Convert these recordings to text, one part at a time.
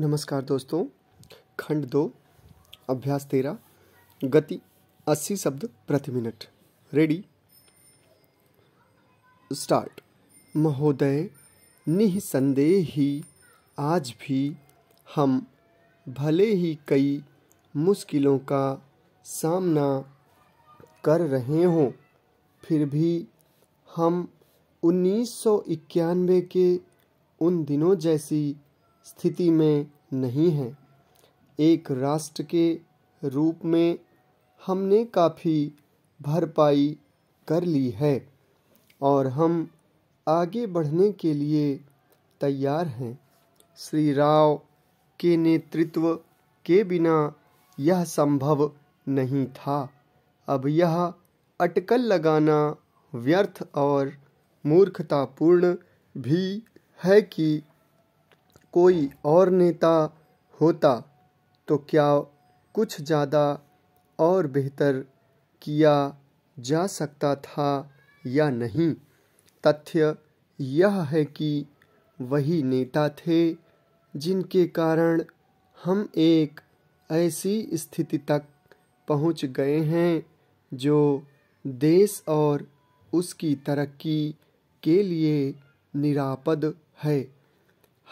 नमस्कार दोस्तों खंड दो अभ्यास तेरह गति अस्सी शब्द प्रति मिनट रेडी स्टार्ट महोदय निसंदेह ही आज भी हम भले ही कई मुश्किलों का सामना कर रहे हों फिर भी हम 1991 के उन दिनों जैसी स्थिति में नहीं है एक राष्ट्र के रूप में हमने काफ़ी भरपाई कर ली है और हम आगे बढ़ने के लिए तैयार हैं श्री राव के नेतृत्व के बिना यह संभव नहीं था अब यह अटकल लगाना व्यर्थ और मूर्खतापूर्ण भी है कि कोई और नेता होता तो क्या कुछ ज़्यादा और बेहतर किया जा सकता था या नहीं तथ्य यह है कि वही नेता थे जिनके कारण हम एक ऐसी स्थिति तक पहुंच गए हैं जो देश और उसकी तरक्की के लिए निरापद है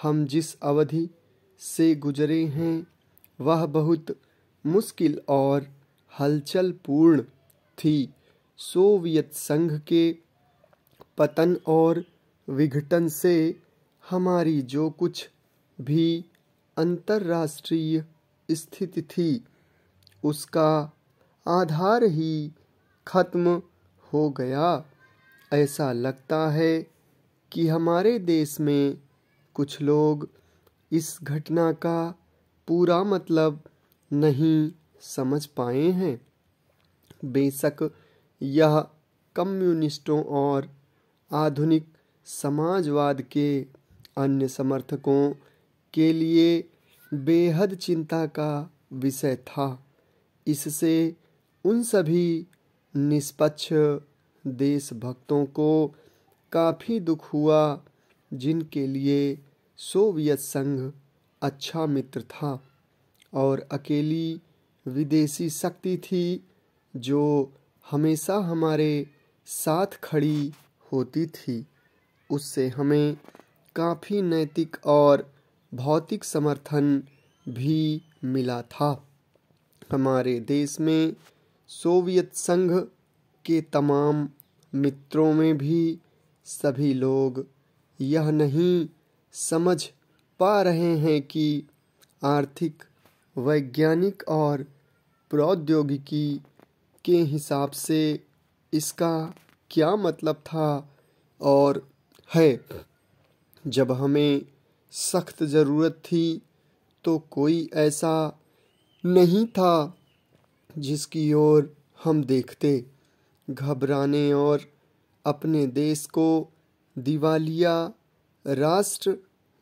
हम जिस अवधि से गुजरे हैं वह बहुत मुश्किल और हलचल पूर्ण थी सोवियत संघ के पतन और विघटन से हमारी जो कुछ भी अंतर्राष्ट्रीय स्थिति थी उसका आधार ही खत्म हो गया ऐसा लगता है कि हमारे देश में कुछ लोग इस घटना का पूरा मतलब नहीं समझ पाए हैं बेशक यह कम्युनिस्टों और आधुनिक समाजवाद के अन्य समर्थकों के लिए बेहद चिंता का विषय था इससे उन सभी निष्पक्ष देशभक्तों को काफ़ी दुख हुआ जिनके लिए सोवियत संघ अच्छा मित्र था और अकेली विदेशी शक्ति थी जो हमेशा हमारे साथ खड़ी होती थी उससे हमें काफ़ी नैतिक और भौतिक समर्थन भी मिला था हमारे देश में सोवियत संघ के तमाम मित्रों में भी सभी लोग यह नहीं समझ पा रहे हैं कि आर्थिक वैज्ञानिक और प्रौद्योगिकी के हिसाब से इसका क्या मतलब था और है जब हमें सख्त ज़रूरत थी तो कोई ऐसा नहीं था जिसकी ओर हम देखते घबराने और अपने देश को दिवालिया राष्ट्र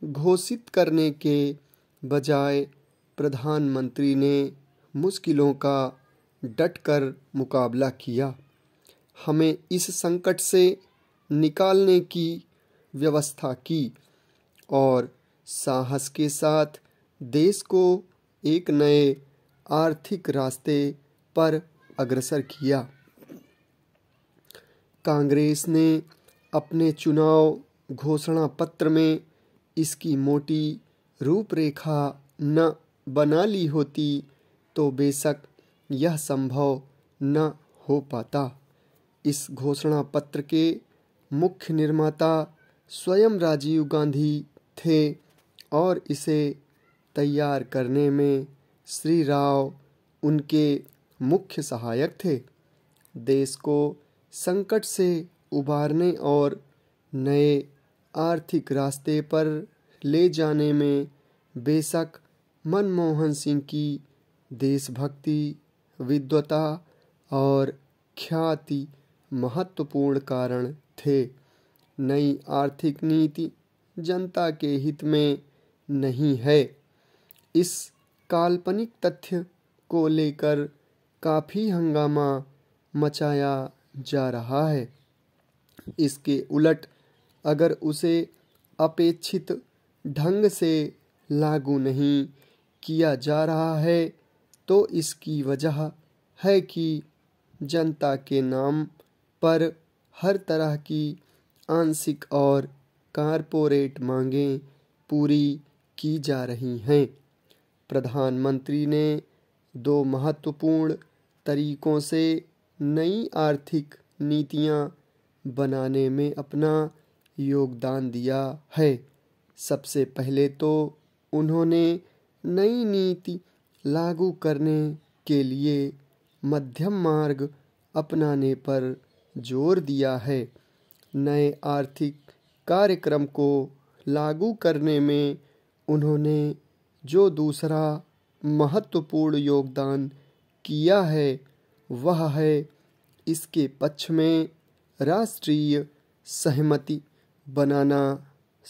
घोषित करने के बजाय प्रधानमंत्री ने मुश्किलों का डटकर मुकाबला किया हमें इस संकट से निकालने की व्यवस्था की और साहस के साथ देश को एक नए आर्थिक रास्ते पर अग्रसर किया कांग्रेस ने अपने चुनाव घोषणा पत्र में इसकी मोटी रूपरेखा न बना ली होती तो बेशक यह संभव न हो पाता इस घोषणा पत्र के मुख्य निर्माता स्वयं राजीव गांधी थे और इसे तैयार करने में श्री राव उनके मुख्य सहायक थे देश को संकट से उभारने और नए आर्थिक रास्ते पर ले जाने में बेशक मनमोहन सिंह की देशभक्ति विद्वता और ख्याति महत्वपूर्ण कारण थे नई आर्थिक नीति जनता के हित में नहीं है इस काल्पनिक तथ्य को लेकर काफ़ी हंगामा मचाया जा रहा है इसके उलट अगर उसे अपेक्षित ढंग से लागू नहीं किया जा रहा है तो इसकी वजह है कि जनता के नाम पर हर तरह की आंशिक और कारपोरेट मांगें पूरी की जा रही हैं प्रधानमंत्री ने दो महत्वपूर्ण तरीकों से नई आर्थिक नीतियां बनाने में अपना योगदान दिया है सबसे पहले तो उन्होंने नई नीति लागू करने के लिए मध्यम मार्ग अपनाने पर जोर दिया है नए आर्थिक कार्यक्रम को लागू करने में उन्होंने जो दूसरा महत्वपूर्ण योगदान किया है वह है इसके पक्ष में राष्ट्रीय सहमति बनाना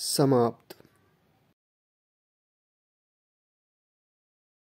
समाप्त